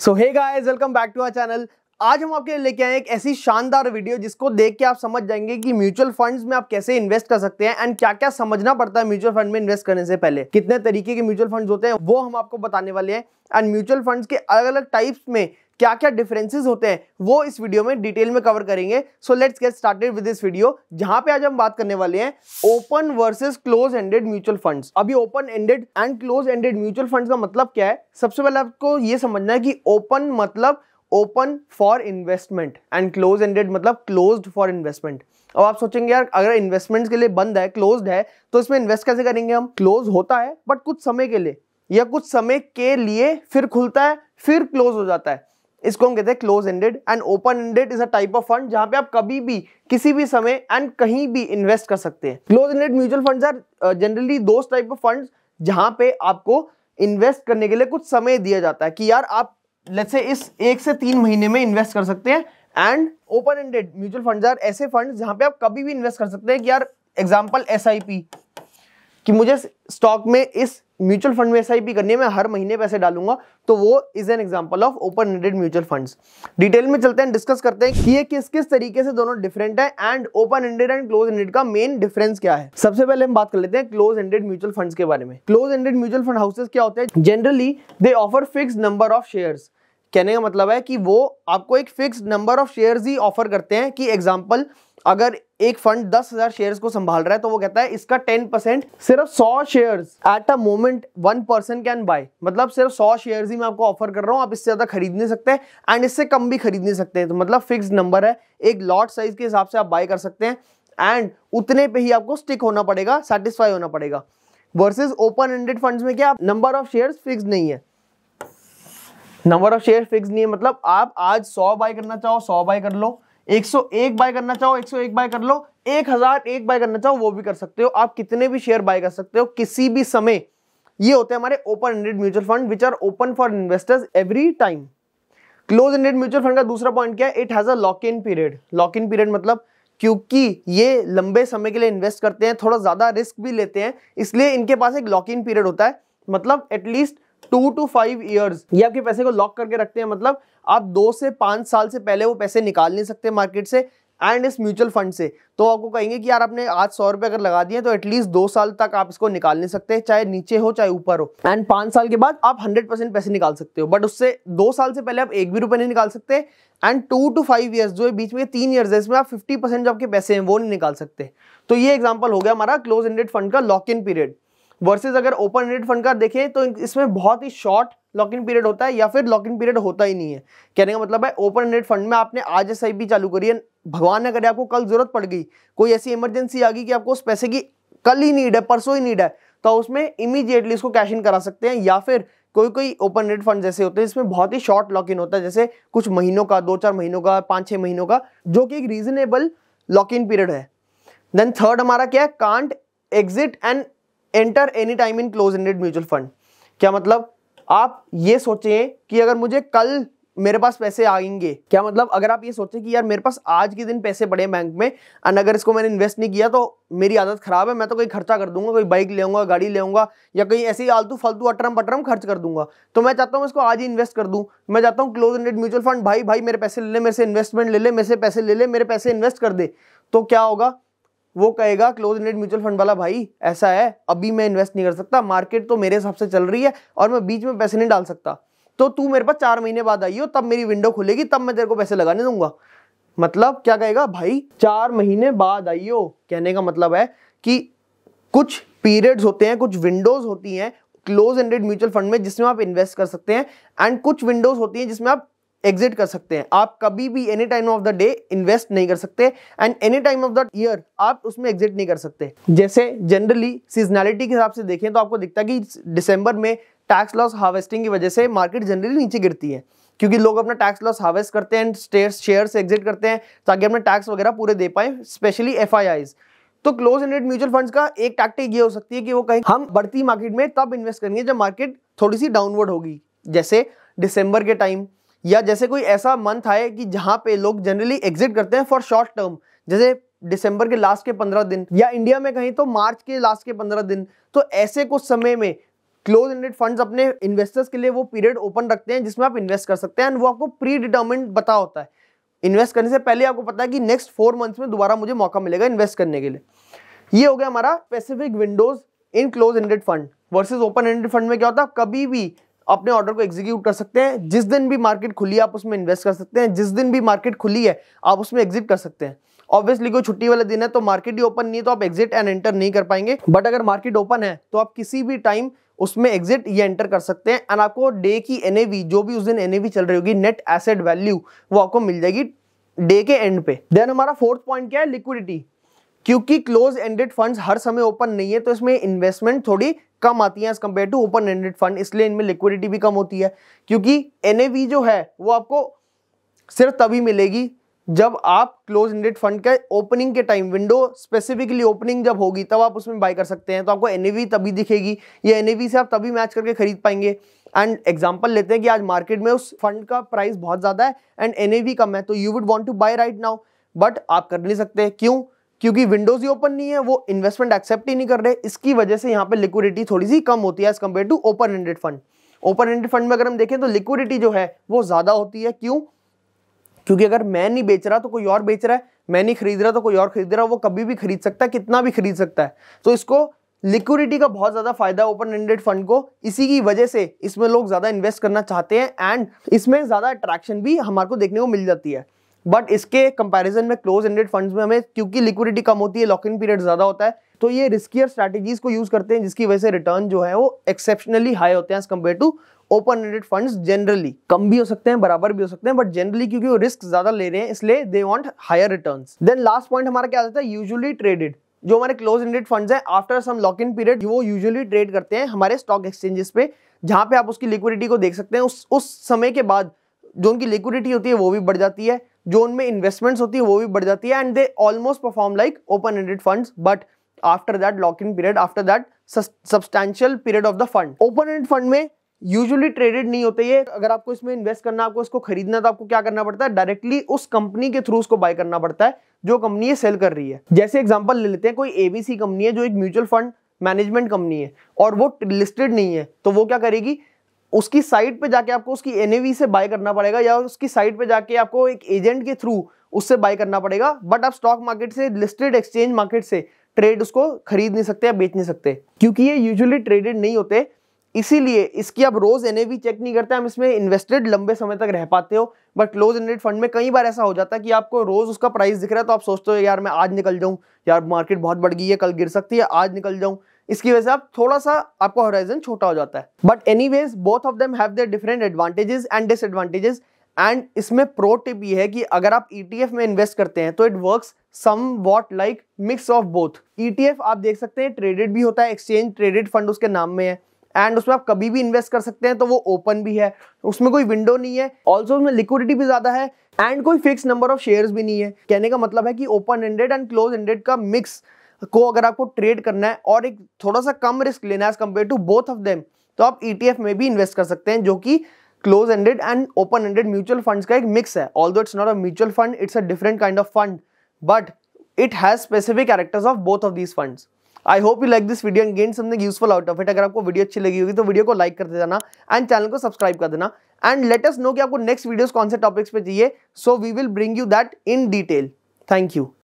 so hey guys welcome back to our channel आज हम आपके लिए लेके आए एक ऐसी शानदार वीडियो जिसको देख के आप समझ जाएंगे कि म्यूचुअल फंड्स में आप कैसे इन्वेस्ट कर सकते हैं एंड क्या क्या समझना पड़ता है म्यूचुअल फंड में इन्वेस्ट करने से पहले कितने तरीके के म्यूचुअल फंड्स होते हैं वो हम आपको बताने वाले हैं एंड म्यूचुअल फंड्स के अलग अलग टाइप्स में क्या क्या डिफरेंसेस होते हैं वो इस वीडियो में डिटेल में कवर करेंगे so let's get started with this video जहां पे आज हम बात करने वाले हैं open versus close ended mutual funds अभी open ended and close ended mutual funds का मतलब क्या है सबसे पहले आपको ये समझना है कि ओपन मतलब open for investment and close ended मतलब क्लोज फॉर इन्वेस्टमेंट अब आप सोचेंगे यार अगर इन्वेस्टमेंट्स के लिए बंद है क्लोज है तो इसमें इन्वेस्ट कैसे करेंगे हम क्लोज होता है बट कुछ समय के लिए या कुछ समय के लिए फिर खुलता है फिर क्लोज हो जाता है इसको हम कहते हैं close ended and open ended is a type of fund जहां पे आप कभी भी किसी भी समय एंड कहीं भी इन्वेस्ट कर सकते हैं close ended mutual funds are generally दो टाइप ऑफ फंड्स जहां पे आपको इन्वेस्ट करने के लिए कुछ समय दिया जाता है कि यार आप लेट्स से इस एक से तीन महीने में इन्वेस्ट कर सकते हैं and open ended mutual funds are ऐसे फंड्स जहां पे आप कभी भी इन्वेस्ट कर सकते हैं कि यार एग्जाम्पल एस कि मुझे स्टॉक में इस म्यूचुअल फंड में एस करनी है मैं हर महीने पैसे डालूंगा तो वो is an example of open ended mutual funds detail में चलते हैं डिस्कस करते हैं कि ये किस किस तरीके से दोनों डिफरेंट है and open ended and close ended का मेन डिफरेंस क्या है सबसे पहले हम बात कर लेते हैं क्लोज एंडेड म्यूचुअल फंड के बारे में close ended mutual fund houses क्या होते हैं generally they offer fix number of share कहने का मतलब है कि वो आपको एक फिक्स नंबर ऑफ शेयर्स ही ऑफर करते हैं कि एग्जाम्पल अगर एक फंड दस हजार शेयर को संभाल रहा है तो वो कहता है इसका टेन परसेंट सिर्फ सौ share at a moment one person can buy मतलब सिर्फ सौ शेयर ही मैं आपको ऑफर कर रहा हूँ आप इससे ज्यादा खरीद नहीं सकते एंड इससे कम भी खरीद नहीं सकते तो मतलब फिक्स नंबर है एक लॉट साइज के हिसाब से आप बाय कर सकते हैं एंड उतने पे ही आपको स्टिक होना पड़ेगा सेटिस्फाई होना पड़ेगा वर्सेज ओपन एंडेड फंड में क्या नंबर ऑफ शेयर फिक्स नहीं है नंबर ऑफ शेयर फिक्स नहीं है मतलब आप आज सौ बाय करना चाहो सौ बाय कर लो 101 बाय करना चाहो 101 बाय कर लो 1001 बाय करना चाहो वो भी कर सकते हो आप कितने भी शेयर बाय कर सकते हो किसी भी समय ये होते हैं हमारे open ended mutual fund which are open for investors every time close ended mutual fund का दूसरा पॉइंट क्या है it has a lock in period lock in period मतलब क्योंकि ये लंबे समय के लिए इन्वेस्ट करते हैं थोड़ा ज़्यादा रिस्क भी लेते हैं इसलिए इनके पास एक लॉक इन पीरियड होता है मतलब at least two to five years ये आपके पैसे को लॉक करके रखते हैं मतलब आप दो से पांच साल से पहले वो पैसे निकाल नहीं सकते मार्केट से एंड इस म्यूचुअल फंड से तो आपको कहेंगे कि यार आपने आज सौ रुपए अगर लगा दिए तो एटलीस्ट दो साल तक आप इसको निकाल नहीं सकते चाहे नीचे हो चाहे ऊपर हो एंड पांच साल के बाद आप हंड्रेड परसेंट पैसे निकाल सकते हो बट उससे दो साल से पहले आप एक भी रुपए नहीं निकाल सकते and two to five years जो बीच में तीन ईयर्स है इसमें आप फिफ्टी परसेंट जो आपके पैसे हैं वो नहीं निकाल सकते तो ये एग्जाम्पल हो गया हमारा क्लोज एंडेड फंड का लॉक इन पीरियड वर्सेज अगर ओपन एंडेड फंड का देखें तो इसमें बहुत ही शॉर्ट लॉक इन पीरियड होता है या फिर लॉक इन पीरियड होता ही नहीं है कहने का मतलब है ओपन एंडेड फंड में आपने आज एस चालू करी है भगवान ने करे आपको कल जरूरत पड़ गई कोई ऐसी इमरजेंसी आ गई कि आपको उस पैसे की कल ही नीड है परसों ही नीड है तो उसमें इमीजिएटली इसको कैश इन करा सकते हैं या फिर कोई कोई ओपन रेट फंड जैसे होते हैं जिसमें बहुत ही शॉर्ट लॉक इन होता है जैसे कुछ महीनों का दो चार महीनों का पाँच छः महीनों का जो कि एक रीजनेबल लॉक इन पीरियड है देन थर्ड हमारा क्या है can't exit and enter any time in close ended mutual fund क्या मतलब आप ये सोचें कि अगर मुझे कल मेरे पास पैसे आएंगे क्या मतलब अगर आप ये सोचें कि यार मेरे पास आज के दिन पैसे पड़े बैंक में एंड अगर इसको मैंने इन्वेस्ट नहीं किया तो मेरी आदत खराब है मैं तो कोई खर्चा कर दूंगा कोई बाइक ले आऊंगा गाड़ी ले आऊंगा या कहीं ऐसे ही आलतू फालतू अटरम पटरम खर्च कर दूंगा तो मैं चाहता हूँ इसको आज ही इन्वेस्ट कर दूँ मैं चाहता हूँ क्लोज इंडेड म्यूचुअल फंड भाई भाई मेरे पैसे ले ले मेरे से इन्वेस्टमेंट ले ले मेरे से पैसे ले ले मेरे पैसे इन्वेस्ट कर दे तो क्या होगा वो कहेगा क्लोज इंडेड म्यूचुअल फंड वाला भाई ऐसा है अभी मैं इन्वेस्ट नहीं कर सकता मार्केट तो मेरे हिसाब से चल रही है और मैं बीच में पैसे नहीं डाल सकता तो तू मेरे पास चार महीने बाद आई हो तब मेरी विंडो खुलेगी तब मैं तेरे को पैसे लगाने दूंगा मतलब क्या कहेगा भाई चार महीने बाद आई हो कहने का मतलब है कि कुछ पीरियड्स होते हैं कुछ विंडोज होती हैं क्लोज एंडेड म्यूचुअल फंड में जिसमें आप इन्वेस्ट कर सकते हैं एंड कुछ विंडोज होती हैं जिसमें आप एग्जिट कर सकते हैं आप कभी भी any time of the day invest नहीं कर सकते and any time of the year आप उसमें एग्जिट नहीं कर सकते जैसे जनरली सीजनैलिटी के हिसाब से देखें तो आपको दिखता है कि दिसंबर में टैक्स लॉस हार्वेस्टिंग की वजह से मार्केट जनरली नीचे गिरती है क्योंकि लोग अपना टैक्स लॉस हार्वेस्ट करते हैं एंड शेयर एग्जिट करते हैं ताकि अपने टैक्स वगैरह पूरे दे पाए स्पेशली एफ तो क्लोज एंडेड म्यूचुअल फंड्स का एक टैक्टिक ये हो सकती है कि वो कहीं हम बढ़ती मार्केट में तब इन्वेस्ट करेंगे जब मार्केट थोड़ी सी डाउनवर्ड होगी जैसे दिसंबर के टाइम या जैसे कोई ऐसा मंथ आए कि जहाँ पे लोग जनरली एग्जिट करते हैं फॉर शॉर्ट टर्म जैसे दिसंबर के लास्ट के पंद्रह दिन या इंडिया में कहीं तो मार्च के लास्ट के पंद्रह दिन तो ऐसे कुछ समय में क्लोज एंडेड फंड्स अपने इन्वेस्टर्स के लिए वो पीरियड ओपन रखते हैं जिसमें आप इन्वेस्ट कर सकते हैं एंड वो आपको प्री डिटर्मिन पता होता है इन्वेस्ट करने से पहले आपको पता है कि नेक्स्ट फोर मंथ्स में दोबारा मुझे मौका मिलेगा इन्वेस्ट करने के लिए ये हो गया हमारा specific windows in close ended fund versus open ended fund में क्या होता है कभी भी अपने ऑर्डर को एग्जीक्यूट कर सकते हैं जिस दिन भी मार्केट खुली है आप उसमें इन्वेस्ट कर सकते हैं जिस दिन भी मार्केट खुली है आप उसमें एग्जिट कर सकते हैं ऑब्वियसली कोई छुट्टी वाला दिन है तो मार्केट ही ओपन नहीं है तो आप एग्जिट एंड एंटर नहीं कर पाएंगे बट अगर मार्केट ओपन है तो आप किसी भी टाइम उसमें एग्जिट या एंटर कर सकते हैं एंड आपको डे की एन जो भी उस दिन एन चल रही होगी नेट एसेट वैल्यू वो आपको मिल जाएगी डे के एंड पे देन हमारा फोर्थ पॉइंट क्या है लिक्विडिटी क्योंकि क्लोज एंडेड फंड्स हर समय ओपन नहीं है तो इसमें इन्वेस्टमेंट थोड़ी कम आती हैं as compare to open ended fund इसलिए इनमें लिक्विडिटी भी कम होती है क्योंकि एन जो है वो आपको सिर्फ तभी मिलेगी जब आप क्लोज इंडेड फंड के ओपनिंग के टाइम विंडो स्पेसिफिकली ओपनिंग जब होगी तब आप उसमें बाय कर सकते हैं तो आपको एन तभी दिखेगी या एन से आप तभी मैच करके खरीद पाएंगे एंड एग्जाम्पल लेते हैं कि आज मार्केट में उस फंड का प्राइस बहुत ज़्यादा है एंड एन कम है तो you would want to buy right now but आप कर नहीं सकते क्यों क्योंकि विंडोज ही ओपन नहीं है वो इन्वेस्टमेंट एक्सेप्ट ही नहीं कर रहे इसकी वजह से यहाँ पे लिक्विडिटी थोड़ी सी कम होती है as compare to open ended fund open ended fund में अगर हम देखें तो लिक्विडिटी जो है वो ज़्यादा होती है क्यों क्योंकि अगर मैं नहीं बेच रहा तो कोई और बेच रहा है मैं नहीं खरीद रहा तो कोई और खरीद रहा वो कभी भी खरीद सकता है कितना भी खरीद सकता है तो इसको लिक्विडिटी का बहुत ज़्यादा फायदा है ओपन एंडेड फंड को इसी की वजह से इसमें लोग ज़्यादा इन्वेस्ट करना चाहते हैं एंड इसमें ज़्यादा अट्रैक्शन भी हमारे को देखने को मिल जाती है बट इसके कंपैरिजन में क्लोज एंडेड फंड्स में हमें क्योंकि लिक्विडिटी कम होती है लॉक इन पीरियड ज़्यादा होता है तो ये रिस्कियर स्ट्रैटेजीज को यूज़ करते हैं जिसकी वजह से रिटर्न जो है वो एक्सेप्शनली हाई होते हैं as compare to open ended funds generally कम भी हो सकते हैं बराबर भी हो सकते हैं बट जनरली क्योंकि वो रिस्क ज़्यादा ले रहे हैं इसलिए they want higher return then last point हमारा क्या होता है यूजली ट्रेडेड जो हमारे क्लोज इंडेड फंड्स हैं after some lock in period वो यूजुअली ट्रेड करते हैं हमारे स्टॉक एक्सचेंजेस पे जहां पे आप उसकी लिक्विडिटी को देख सकते हैं उस उस समय के बाद जो उनकी लिक्विडिटी होती है वो भी बढ़ जाती है जो उनमें इन्वेस्टमेंट्स होती है वो भी बढ़ जाती है and they almost perform like open ended funds but after that lock in period after that substantial period of the fund open ended fund में यूजुअली ट्रेडेड नहीं होते ये अगर आपको इसमें इन्वेस्ट करना आपको इसको खरीदना तो आपको क्या करना पड़ता है डायरेक्टली उस कंपनी के थ्रू उसको बाय करना पड़ता है जो कंपनी ये सेल कर रही है जैसे एग्जाम्पल ले लेते हैं कोई एबीसी कंपनी है जो एक म्यूचुअल फंड मैनेजमेंट कंपनी है और वो लिस्टेड नहीं है तो वो क्या करेगी उसकी साइट पे जाके आपको उसकी एन से बाय करना पड़ेगा या उसकी साइट पे जाके आपको एक एजेंट के थ्रू उससे बाय करना पड़ेगा बट आप स्टॉक मार्केट से लिस्टेड एक्सचेंज मार्केट से ट्रेड उसको खरीद नहीं सकते या बेच नहीं सकते क्योंकि ये यूजुअली ट्रेडेड नहीं होते इसीलिए इसकी आप रोज एन चेक नहीं करते हम इसमें इन्वेस्टेड लंबे समय तक रह पाते हो बट क्लोज एंडेड फंड में कई बार ऐसा हो जाता है कि आपको रोज उसका प्राइस दिख रहा है तो आप सोचते हो यार मैं आज निकल जाऊँ यार मार्केट बहुत बढ़ गई है कल गिर सकती है आज निकल जाऊँ इसकी वजह से आप थोड़ा सा आपका हॉराइजन छोटा हो जाता है but anyways both of them have their different advantages and disadvantages and इसमें प्रो टिप ये है कि अगर आप ईटीएफ e में इन्वेस्ट करते हैं तो it works somewhat like mix of both ETF आप देख सकते हैं ट्रेडेड भी होता है एक्सचेंज ट्रेडेड फंड उसके नाम में है एंड उसमें आप कभी भी इन्वेस्ट कर सकते हैं तो वो ओपन भी है उसमें कोई विंडो नहीं है ऑल्सो उसमें लिक्विडिटी भी ज्यादा है एंड कोई फिक्स नंबर ऑफ शेयर्स भी नहीं है कहने का मतलब है कि open ended and close ended का मिक्स को अगर आपको ट्रेड करना है और एक थोड़ा सा कम रिस्क लेना है as compare to both of them तो आप ई e में भी इन्वेस्ट कर सकते हैं जो कि close ended and open ended mutual funds का एक मिक्स है although it's not a mutual fund it's a different kind of fund but it has specific characters of both of these fund I hope you like this video and gain something useful out of it अगर आपको video अच्छी लगी होगी तो video को like कर देना and channel को सब्सक्राइब कर देना एंड लेट अस नो कि आपको नेक्स्ट वीडियो कौन से टॉपिक्स पे चाहिए so we will bring you that in detail thank you